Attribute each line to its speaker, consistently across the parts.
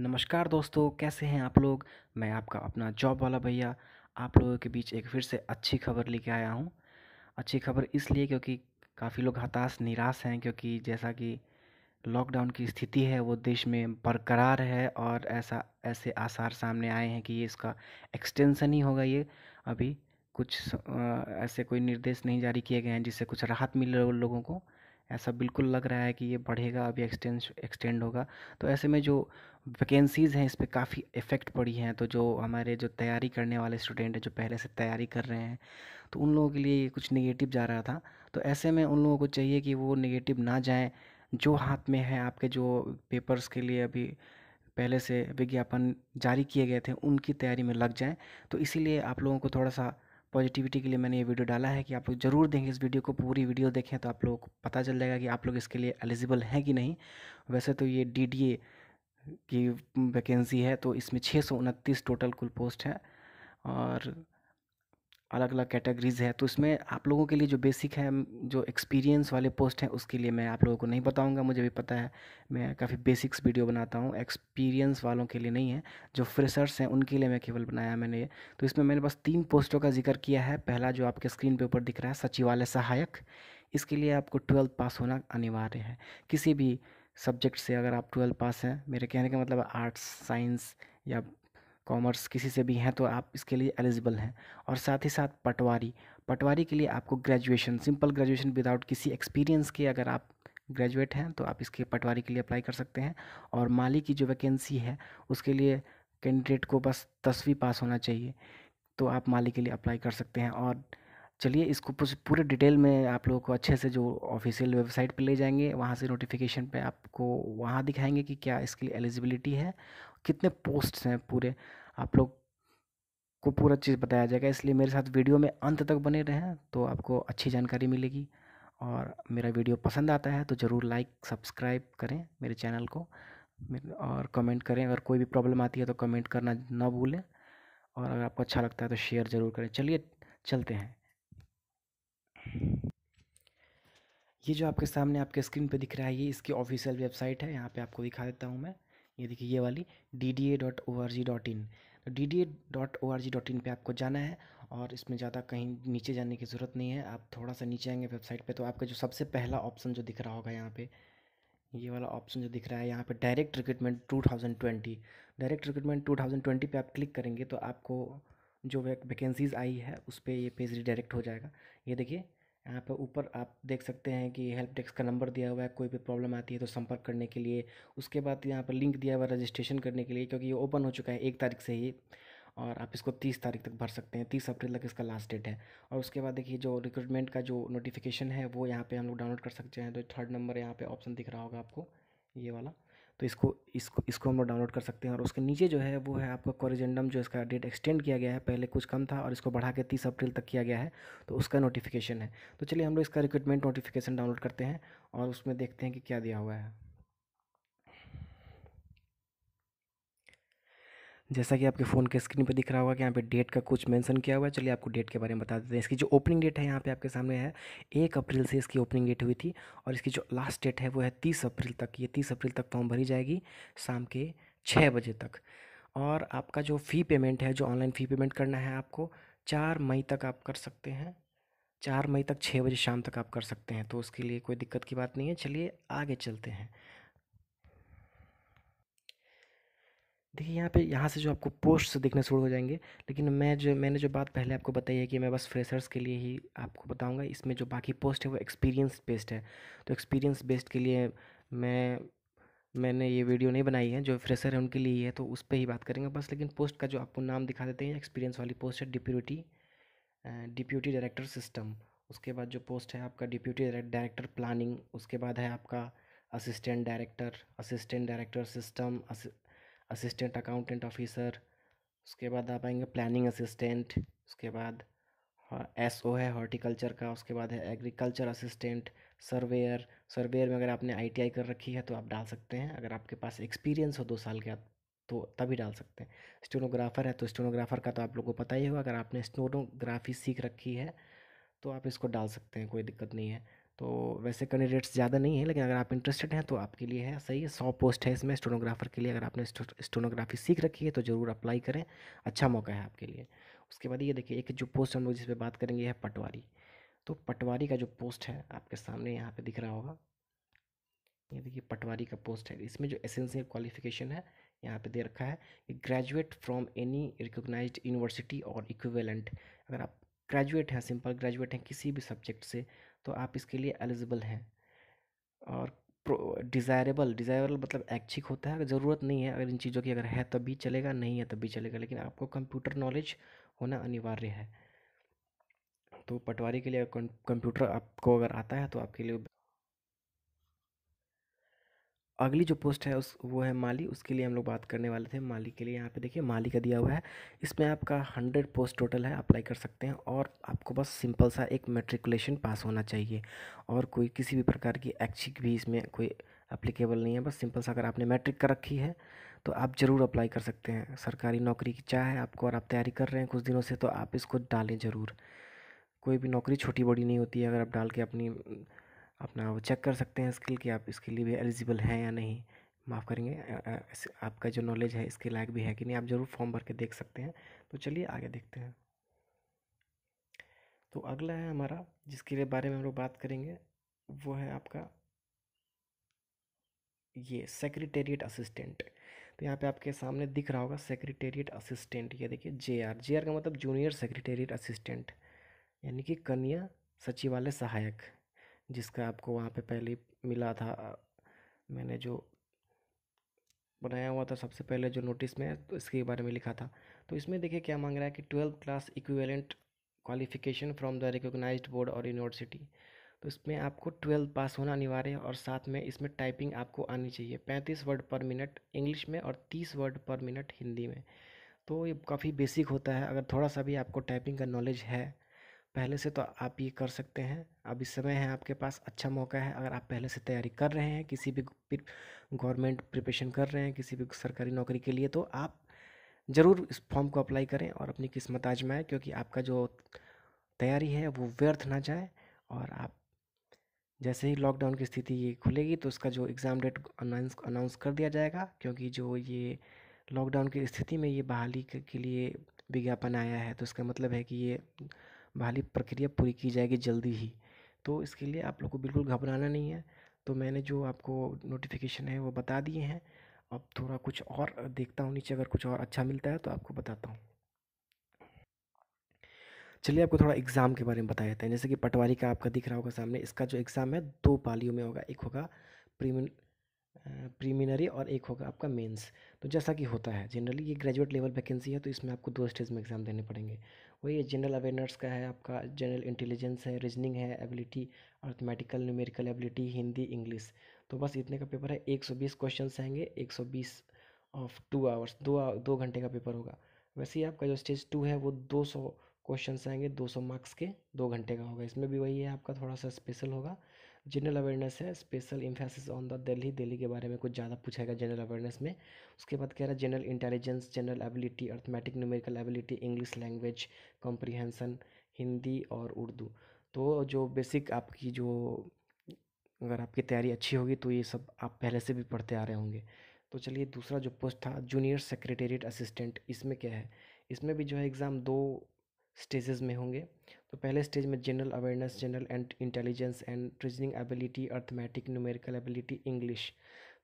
Speaker 1: नमस्कार दोस्तों कैसे हैं आप लोग मैं आपका अपना जॉब वाला भैया आप लोगों के बीच एक फिर से अच्छी खबर लेके आया हूँ अच्छी खबर इसलिए क्योंकि काफ़ी लोग हताश निराश हैं क्योंकि जैसा कि लॉकडाउन की स्थिति है वो देश में बरकरार है और ऐसा ऐसे आसार सामने आए हैं कि ये इसका एक्सटेंसन ही होगा ये अभी कुछ ऐसे कोई निर्देश नहीं जारी किए गए हैं जिससे कुछ राहत मिले लोगों को ऐसा बिल्कुल लग रहा है कि ये बढ़ेगा अभी एक्सटेंड एक्सटेंड होगा तो ऐसे में जो वैकेंसीज़ हैं इस पर काफ़ी इफ़ेक्ट पड़ी हैं तो जो हमारे जो तैयारी करने वाले स्टूडेंट हैं जो पहले से तैयारी कर रहे हैं तो उन लोगों के लिए कुछ निगेटिव जा रहा था तो ऐसे में उन लोगों को चाहिए कि वो निगेटिव ना जाएँ जो हाथ में है आपके जो पेपर्स के लिए अभी पहले से विज्ञापन जारी किए गए थे उनकी तैयारी में लग जाएँ तो इसीलिए आप लोगों को थोड़ा सा पॉजिटिविटी के लिए मैंने ये वीडियो डाला है कि आप लोग ज़रूर देंगे इस वीडियो को पूरी वीडियो देखें तो आप लोग को पता चल जाएगा कि आप लोग इसके लिए एलिजिबल हैं कि नहीं वैसे तो ये डी की वैकेंसी है तो इसमें छः टोटल कुल पोस्ट हैं और अलग अलग कैटेगरीज़ है तो इसमें आप लोगों के लिए जो बेसिक है जो एक्सपीरियंस वाले पोस्ट हैं उसके लिए मैं आप लोगों को नहीं बताऊंगा मुझे भी पता है मैं काफ़ी बेसिक्स वीडियो बनाता हूँ एक्सपीरियंस वालों के लिए नहीं है जो फ्रेशर्स हैं उनके लिए मैं केवल बनाया मैंने ये तो इसमें मैंने बस तीन पोस्टों का जिक्र किया है पहला जो आपके स्क्रीन पे ऊपर दिख रहा है सचिवालय सहायक इसके लिए आपको ट्वेल्थ पास होना अनिवार्य है किसी भी सब्जेक्ट से अगर आप ट्वेल्थ पास हैं मेरे कहने का मतलब आर्ट्स साइंस या कॉमर्स किसी से भी हैं तो आप इसके लिए एलिजिबल हैं और साथ ही साथ पटवारी पटवारी के लिए आपको ग्रेजुएशन सिंपल ग्रेजुएशन विदाउट किसी एक्सपीरियंस के अगर आप ग्रेजुएट हैं तो आप इसके पटवारी के लिए अप्लाई कर सकते हैं और माली की जो वैकेंसी है उसके लिए कैंडिडेट को बस दसवीं पास होना चाहिए तो आप माली के लिए अप्लाई कर सकते हैं और चलिए इसको पूरे डिटेल में आप लोगों को अच्छे से जो ऑफिशियल वेबसाइट पे ले जाएंगे वहाँ से नोटिफिकेशन पे आपको वहाँ दिखाएंगे कि क्या इसके लिए एलिजिबिलिटी है कितने पोस्ट्स हैं पूरे आप लोग को पूरा चीज़ बताया जाएगा इसलिए मेरे साथ वीडियो में अंत तक बने रहें तो आपको अच्छी जानकारी मिलेगी और मेरा वीडियो पसंद आता है तो ज़रूर लाइक सब्सक्राइब करें मेरे चैनल को और कमेंट करें अगर कोई भी प्रॉब्लम आती है तो कमेंट करना ना भूलें और अगर आपको अच्छा लगता है तो शेयर ज़रूर करें चलिए चलते हैं ये जो आपके सामने आपके स्क्रीन पे दिख रहा है ये इसकी ऑफिशियल वेबसाइट है यहाँ पे आपको दिखा देता हूँ मैं ये देखिए ये वाली D D A dot O R G dot in D D A dot O R G dot in पर आपको जाना है और इसमें ज़्यादा कहीं नीचे जाने की ज़रूरत नहीं है आप थोड़ा सा नीचे आएंगे वेबसाइट पे तो आपका जो सबसे पहला ऑप्शन जो दिख रहा होगा यहाँ पे ये वाला ऑप्शन जो दिख रहा है यहाँ पे डायरेक्ट रिक्रूटमेंट 2020 डायरेक्ट रिक्रूटमेंट 2020 पे आप क्लिक करेंगे तो आपको जो वैकेंसीज़ आई है उस पर ये पेज रिडायरेक्ट हो जाएगा ये देखिए यहाँ पर ऊपर आप देख सकते हैं कि हेल्प डेस्क का नंबर दिया हुआ है कोई भी प्रॉब्लम आती है तो संपर्क करने के लिए उसके बाद यहाँ पर लिंक दिया हुआ है रजिस्ट्रेशन करने के लिए क्योंकि ये ओपन हो चुका है एक तारीख से ही और आप इसको तीस तारीख तक भर सकते हैं तीस अप्रैल तक इसका लास्ट डेट है और उसके बाद देखिए जो रिक्रूटमेंट का जो नोटिफिकेशन है वो यहाँ पर हम लोग डाउनलोड कर सकते हैं तो थर्ड नंबर यहाँ पर ऑप्शन दिख रहा होगा आपको ये वाला तो इसको इसको इसको हम लोग डाउनलोड कर सकते हैं और उसके नीचे जो है वो है आपका कॉरिजेंडम जो इसका डेट एक्सटेंड किया गया है पहले कुछ कम था और इसको बढ़ा के तीस अप्रैल तक किया गया है तो उसका नोटिफिकेशन है तो चलिए हम लोग इसका रिक्रूटमेंट नोटिफिकेशन डाउनलोड करते हैं और उसमें देखते हैं कि क्या दिया हुआ है जैसा कि आपके फ़ोन के स्क्रीन पर दिख रहा होगा कि यहाँ पे डेट का कुछ मेंशन किया हुआ है चलिए आपको डेट के बारे में बता देते हैं इसकी जो ओपनिंग डेट है यहाँ पे आपके सामने है एक अप्रैल से इसकी ओपनिंग डेट हुई थी और इसकी जो लास्ट डेट है वो है तीस अप्रैल तक ये तीस अप्रैल तक फॉर्म भरी जाएगी शाम के छः बजे तक और आपका जो फ़ी पेमेंट है जो ऑनलाइन फ़ी पेमेंट करना है आपको चार मई तक आप कर सकते हैं चार मई तक छः बजे शाम तक आप कर सकते हैं तो उसके लिए कोई दिक्कत की बात नहीं है चलिए आगे चलते हैं देखिए यहाँ पे यहाँ से जो आपको पोस्ट देखने शुरू हो जाएंगे लेकिन मैं जो मैंने जो बात पहले आपको बताई है कि मैं बस फ्रेशर्स के लिए ही आपको बताऊंगा इसमें जो बाकी पोस्ट है वो एक्सपीरियंस बेस्ड है तो एक्सपीरियंस बेस्ड के लिए मैं मैंने ये वीडियो नहीं बनाई है जो फ्रेशर है उनके लिए ही है तो उस पर ही बात करेंगे बस लेकिन पोस्ट का जो आपको नाम दिखा देते हैं एक्सपीरियंस वाली पोस्ट है डिप्यूटी डिप्यूटी डायरेक्टर सिस्टम उसके बाद जो पोस्ट है आपका डिप्यूटी डायरेक्टर प्लानिंग उसके बाद है आपका assistant director assistant director system assistant accountant officer उसके बाद आप आएंगे प्लानिंग असिस्टेंट उसके बाद एस हाँ, ओ है हॉर्टिकल्चर का उसके बाद है एग्रीकल्चर असिस्टेंट सर्वेयर सर्वेयर में अगर आपने आईटीआई कर रखी है तो आप डाल सकते हैं अगर आपके पास एक्सपीरियंस हो दो साल के तो तभी डाल सकते हैं स्टोनोग्राफर है तो स्टोनोग्राफर का तो आप लोगों को पता ही होगा अगर आपने स्टोनोग्राफी सीख रखी है तो आप इसको डाल सकते हैं कोई दिक्कत नहीं है तो वैसे कैंडिडेट्स ज़्यादा नहीं है लेकिन अगर आप इंटरेस्टेड हैं तो आपके लिए है सही है सौ पोस्ट है इसमें स्टोनोग्राफर के लिए अगर आपने स्टोनोग्राफी सीख रखी है तो ज़रूर अप्लाई करें अच्छा मौका है आपके लिए उसके बाद ये देखिए एक जो पोस्ट हम लोग जिस पर बात करेंगे है पटवारी तो पटवारी का जो पोस्ट है आपके सामने यहाँ पर दिख रहा होगा ये देखिए पटवारी का पोस्ट है इसमें जो एसेंशियल क्वालिफिकेशन है यहाँ पे दे रखा है कि graduate from any recognize university और इक्विवेलेंट अगर आप ग्रेजुएट हैं सिंपल ग्रेजुएट हैं किसी भी सब्जेक्ट से तो आप इसके लिए एलिजिबल हैं और डिज़ायरेबल डिज़ायरेबल मतलब ऐच्छिक होता है अगर ज़रूरत नहीं है अगर इन चीज़ों की अगर है तभी चलेगा नहीं है तभी चलेगा लेकिन आपको कंप्यूटर नॉलेज होना अनिवार्य है तो पटवारी के लिए कंप्यूटर आपको अगर आता है तो आपके लिए अगली जो पोस्ट है उस वो है माली उसके लिए हम लोग बात करने वाले थे माली के लिए यहाँ पे देखिए माली का दिया हुआ है इसमें आपका हंड्रेड पोस्ट टोटल है अप्लाई कर सकते हैं और आपको बस सिंपल सा एक मेट्रिकुलेशन पास होना चाहिए और कोई किसी भी प्रकार की ऐच्छिक भी इसमें कोई अप्लीकेबल नहीं है बस सिंपल सा अगर आपने मैट्रिक कर रखी है तो आप ज़रूर अप्लाई कर सकते हैं सरकारी नौकरी की चाह है आपको और आप तैयारी कर रहे हैं कुछ दिनों से तो आप इसको डालें ज़रूर कोई भी नौकरी छोटी बड़ी नहीं होती है अगर आप डाल के अपनी अपना वो चेक कर सकते हैं स्किल कि आप इसके लिए भी एलिजिबल हैं या नहीं माफ़ करेंगे आपका जो नॉलेज है इसके लायक भी है कि नहीं आप ज़रूर फॉर्म भर के देख सकते हैं तो चलिए आगे देखते हैं तो अगला है हमारा जिसके लिए बारे में हम लोग बात करेंगे वो है आपका ये सेक्रेटेरिएट असिस्टेंट तो यहाँ पे आपके सामने दिख रहा होगा सेक्रेटेरिएट असिस्टेंट ये देखिए जे आर जे आर का मतलब जूनियर सेक्रेटेरिएट असिस्टेंट यानी कि कन्या सचिवालय सहायक जिसका आपको वहाँ पे पहले मिला था मैंने जो बनाया हुआ था सबसे पहले जो नोटिस में तो इसके बारे में लिखा था तो इसमें देखिए क्या मांग रहा है कि twelfth class equivalent qualification from the recognize board और यूनिवर्सिटी तो इसमें आपको ट्वेल्थ पास होना अनिवार्य है और साथ में इसमें टाइपिंग आपको आनी चाहिए पैंतीस वर्ड पर मिनट इंग्लिश में और तीस वर्ड पर मिनट हिंदी में तो ये काफ़ी बेसिक होता है अगर थोड़ा सा भी आपको टाइपिंग का नॉलेज है पहले से तो आप ये कर सकते हैं अभी समय है आपके पास अच्छा मौका है अगर आप पहले से तैयारी कर रहे हैं किसी भी गवर्नमेंट प्रिपरेशन कर रहे हैं किसी भी सरकारी नौकरी के लिए तो आप ज़रूर इस फॉर्म को अप्लाई करें और अपनी किस्मत आजमाएं क्योंकि आपका जो तैयारी है वो व्यर्थ ना जाए और आप जैसे ही लॉकडाउन की स्थिति ये खुलेगी तो उसका जो एग्ज़ाम डेट अनाउंस अनाउंस कर दिया जाएगा क्योंकि जो ये लॉकडाउन की स्थिति में ये बहाली के लिए विज्ञापन आया है तो इसका मतलब है कि ये वाली प्रक्रिया पूरी की जाएगी जल्दी ही तो इसके लिए आप लोग को बिल्कुल घबराना नहीं है तो मैंने जो आपको नोटिफिकेशन है वो बता दिए हैं अब थोड़ा कुछ और देखता हूँ नीचे अगर कुछ और अच्छा मिलता है तो आपको बताता हूँ चलिए आपको थोड़ा एग्ज़ाम के बारे में बताया जाता है जैसे कि पटवारी का आपका दिख रहा होगा सामने इसका जो एग्ज़ाम है दो पालियों में होगा एक होगा प्रीमिन प्रीमिनरी और एक होगा आपका मेंस तो जैसा कि होता है जनरली ये ग्रेजुएट लेवल वैकेंसी है तो इसमें आपको दो स्टेज में एग्ज़ाम देने पड़ेंगे वही है जनरल अवेयरनेस का है आपका जनरल इंटेलिजेंस है रीजनिंग है ability arithmetical numerical ability Hindi English तो बस इतने का पेपर है 120 क्वेश्चंस आएंगे 120 ऑफ टू आवर्स दो दो घंटे का पेपर होगा वैसे ही आपका जो स्टेज टू है वो 200 क्वेश्चन आएंगे 200 मार्क्स के दो घंटे का होगा इसमें भी वही है आपका थोड़ा सा स्पेशल होगा जनरल अवेयरनेस है special emphasis on the Delhi Delhi के बारे में कुछ ज़्यादा पूछा गया जनरल अवेयरनेस में उसके बाद कह रहा है general intelligence general ability arithmetic numerical ability English language comprehension Hindi और उर्दू तो जो बेसिक आपकी जो अगर आपकी तैयारी अच्छी होगी तो ये सब आप पहले से भी पढ़ते आ रहे होंगे तो चलिए दूसरा जो पोस्ट था जूनियर सेक्रेटेरिएट असिस्टेंट इसमें क्या है इसमें भी जो है एग्ज़ाम दो स्टेजेस में होंगे तो पहले स्टेज में general awareness general and intelligence and reasoning ability arithmetic numerical ability English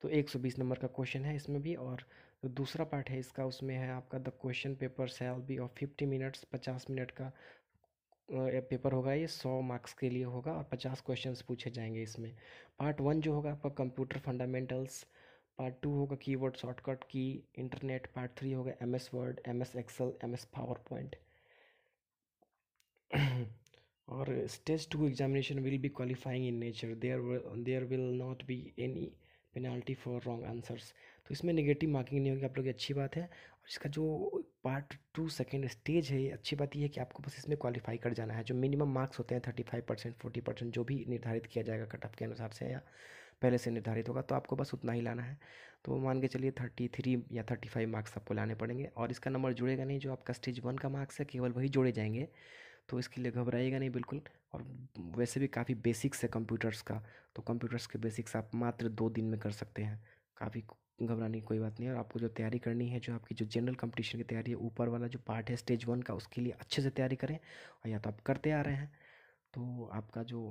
Speaker 1: तो 120 नंबर का क्वेश्चन है इसमें भी और तो दूसरा पार्ट है इसका उसमें है आपका the question paper shall be of fifty minutes पचास मिनट का पेपर होगा ये सौ मार्क्स के लिए होगा और पचास क्वेश्चन पूछे जाएंगे इसमें पार्ट वन जो होगा आपका कंप्यूटर फंडामेंटल्स पार्ट टू होगा keyword shortcut key internet part three होगा M S word M S Excel M S PowerPoint or stage two examination will be qualifying in nature there will there will not be any penalty for wrong answers तो इसमें negative marking नहीं होगी आप लोग की अच्छी बात है और इसका जो पार्ट टू सेकेंड स्टेज है अच्छी बात यह है कि आपको बस इसमें क्वालिफाई कर जाना है जो मिनिमम मार्क्स होते हैं thirty five percent forty percent जो भी निर्धारित किया जाएगा कट ऑफ के अनुसार से या पहले से निर्धारित होगा तो आपको बस उतना ही लाना है तो मान के चलिए थर्टी थ्री या थर्टी फाइव मार्क्स आपको लाने पड़ेंगे और इसका नंबर जुड़ेगा नहीं जो आपका स्टेज वन का मार्क्स है केवल वही जोड़े जाएंगे तो इसके लिए घबराइएगा नहीं बिल्कुल और वैसे भी काफ़ी बेसिक्स है कंप्यूटर्स का तो कंप्यूटर्स के बेसिक्स आप मात्र दो दिन में कर सकते हैं काफ़ी घबराने की कोई बात नहीं और आपको जो तैयारी करनी है जो आपकी जो जनरल कंपटीशन की तैयारी है ऊपर वाला जो पार्ट है स्टेज वन का उसके लिए अच्छे से तैयारी करें और या तो आप करते आ रहे हैं तो आपका जो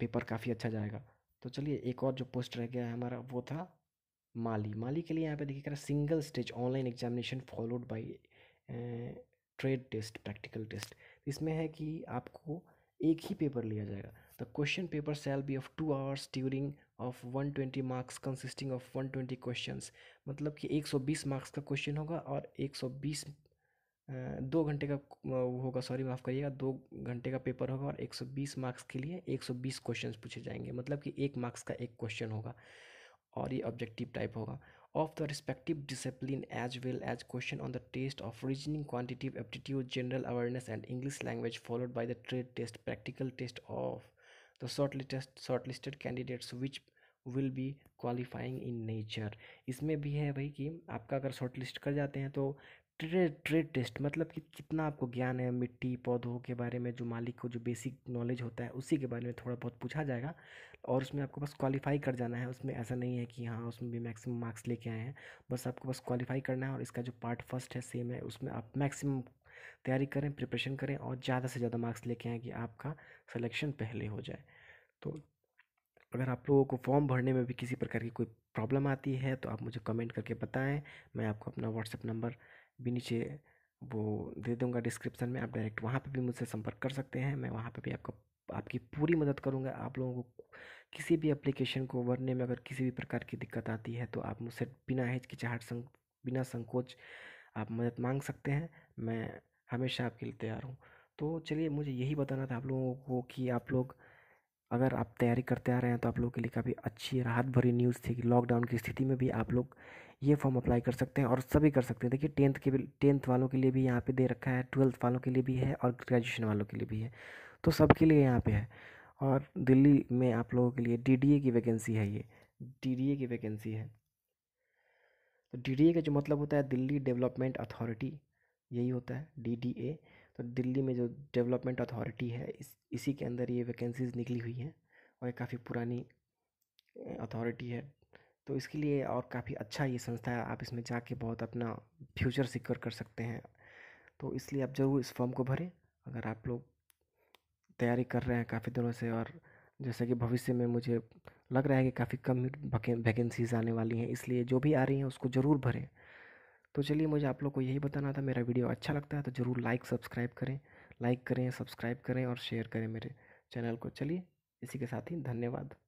Speaker 1: पेपर काफ़ी अच्छा जाएगा तो चलिए एक और जो पोस्ट रह गया है हमारा वो था माली माली के लिए यहाँ पे देखिए कर single stage online examination followed by trade test practical test इसमें है कि आपको एक ही पेपर लिया जाएगा the question paper shall be of two hours during of one twenty marks consisting of one twenty question मतलब कि एक सौ बीस मार्क्स का क्वेश्चन होगा और एक सौ बीस दो घंटे का होगा सॉरी माफ़ करिएगा दो घंटे का पेपर होगा और एक सौ बीस मार्क्स के लिए एक सौ बीस क्वेश्चन पूछे जाएंगे मतलब कि एक मार्क्स का एक क्वेश्चन होगा और ये ऑब्जेक्टिव टाइप होगा of the respective discipline as well as question on the test of reasoning quantitative aptitude general awareness and english language followed by the trade test practical test of the shortlisted shortlisted candidates which will be qualifying in nature इसमें भी है भाई कि आपका अगर short list कर जाते हैं तो ट्रेड ट्रेड टेस्ट मतलब कि कितना आपको ज्ञान है मिट्टी पौधों के बारे में जो मालिक को जो बेसिक नॉलेज होता है उसी के बारे में थोड़ा बहुत पूछा जाएगा और उसमें आपको बस क्वालिफाई कर जाना है उसमें ऐसा नहीं है कि हाँ उसमें भी मैक्सिमम मार्क्स लेके आए हैं बस आपको बस क्वालिफाई करना है और इसका जो पार्ट फर्स्ट है सेम है उसमें आप मैक्सिमम तैयारी करें प्रिपरेशन करें और ज़्यादा से ज़्यादा मार्क्स लेके आएँ कि आपका सलेक्शन पहले हो जाए तो अगर आप लोगों को फॉर्म भरने में भी किसी प्रकार की कोई प्रॉब्लम आती है तो आप मुझे कमेंट करके बताएं मैं आपको अपना व्हाट्सएप नंबर भी नीचे वो दे दूँगा डिस्क्रिप्शन में आप डायरेक्ट वहाँ पे भी मुझसे संपर्क कर सकते हैं मैं वहाँ पे भी आपका आपकी पूरी मदद करूँगा आप लोगों को किसी भी एप्लीकेशन को भरने में अगर किसी भी प्रकार की दिक्कत आती है तो आप मुझसे बिना हिचकिचाहट संग बिना संकोच आप मदद मांग सकते हैं मैं हमेशा आपके लिए तैयार हूँ तो चलिए मुझे यही बताना था आप लोगों को कि आप लोग अगर आप तैयारी करते आ रहे हैं तो आप लोगों के लिए काफ़ी अच्छी राहत भरी न्यूज़ थी कि लॉकडाउन की स्थिति में भी आप लोग ये फॉर्म अप्लाई कर सकते हैं और सभी कर सकते हैं देखिए टेंथ के टेंथ वालों के लिए भी यहाँ पे दे रखा है ट्वेल्थ वालों के लिए भी है और ग्रेजुएशन वालों के लिए भी है तो सबके लिए यहाँ पे है और दिल्ली में आप लोगों के लिए डी की वैकेंसी है ये डी की वैकेंसी है तो डी का जो मतलब होता है दिल्ली डेवलपमेंट अथॉरिटी यही होता है डी तो दिल्ली में जो डेवलपमेंट अथॉरिटी है इस इसी के अंदर ये वैकेंसीज़ निकली हुई हैं और ये काफ़ी पुरानी अथॉरिटी है तो इसके लिए और काफ़ी अच्छा ये संस्था है आप इसमें जाके बहुत अपना फ्यूचर सिक्योर कर सकते हैं तो इसलिए आप ज़रूर इस फॉर्म को भरें अगर आप लोग तैयारी कर रहे हैं काफ़ी दिनों से और जैसे कि भविष्य में मुझे लग रहा है कि काफ़ी कम वैकेंसीज आने वाली हैं इसलिए जो भी आ रही हैं उसको ज़रूर भरें तो चलिए मुझे आप लोग को यही बताना था मेरा वीडियो अच्छा लगता है तो ज़रूर लाइक सब्सक्राइब करें लाइक करें सब्सक्राइब करें और शेयर करें मेरे चैनल को चलिए इसी के साथ ही धन्यवाद